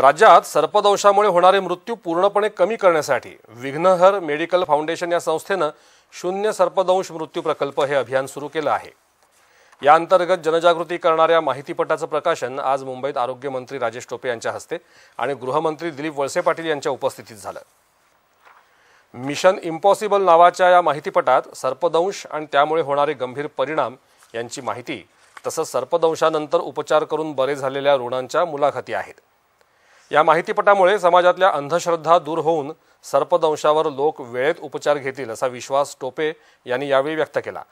राज्यात सर्पदंशामुळे होणारे मृत्यू पूर्णपणे कमी करण्यासाठी विघ्नहर मेडिकल फाउंडेशन या संस्थेनं शून्य सर्पदंश मृत्यू प्रकल्प हे अभियान सुरू केलं आहे या अंतर्गत जनजागृती करणाऱ्या माहितीपटाचं प्रकाशन आज मुंबईत आरोग्यमंत्री राजेश टोपे यांच्या हस्ते आणि गृहमंत्री दिलीप वळसे पाटील यांच्या उपस्थितीत झालं मिशन इम्पॉसिबल नावाच्या या माहितीपटात सर्पदंश आणि त्यामुळे होणारे गंभीर परिणाम यांची माहिती तसंच सर्पदंशानंतर उपचार करून बरे झालेल्या रुग्णांच्या मुलाखती आहेत या माहितीपटामुळे समाजातल्या अंधश्रद्धा दूर होऊन सर्पदंशावर लोक वेळेत उपचार घेतील असा विश्वास टोपे यांनी यावेळी व्यक्त केला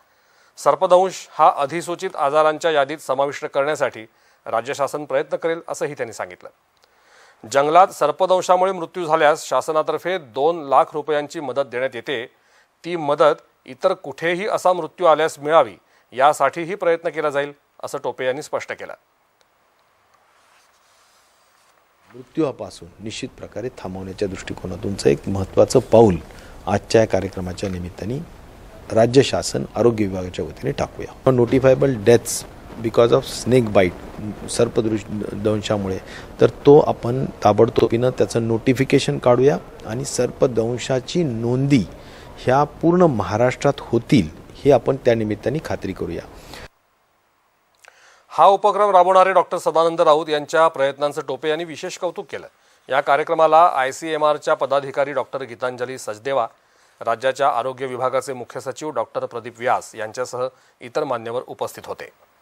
सर्पदंश हा अधिसूचित आजारांच्या यादीत समाविष्ट करण्यासाठी राज्य शासन प्रयत्न करेल असंही त्यांनी सांगितलं जंगलात सर्पदंशामुळे मृत्यू झाल्यास शासनातर्फे दोन लाख रुपयांची मदत देण्यात येते ती मदत इतर कुठेही असा मृत्यू आल्यास मिळावी यासाठीही प्रयत्न केला जाईल असं टोपे यांनी स्पष्ट केलं मृत्यूपासून निश्चित प्रकारे थांबवण्याच्या दृष्टिकोनातूनचं एक महत्त्वाचं पाऊल आजच्या या कार्यक्रमाच्या निमित्ताने राज्य शासन आरोग्य विभागाच्या वतीने टाकूया notifiable deaths because of snake bite सर्पदृश दंशामुळे तर तो आपण ताबडतोबीनं त्याचं नोटिफिकेशन काढूया आणि सर्पदंशाची नोंदी ह्या पूर्ण महाराष्ट्रात होतील हे आपण त्या निमित्ताने खात्री करूया हा उपक्रम राबवणारे डॉक्टर सदानंद राऊत यांच्या प्रयत्नांचं टोपे यांनी विशेष कौतुक केलं या कार्यक्रमाला आय सी एम आरच्या पदाधिकारी डॉक्टर गीतांजली सचदेवा राज्याच्या आरोग्य विभागाचे मुख्य सचिव डॉक्टर प्रदीप व्यास यांच्यासह इतर मान्यवर उपस्थित होते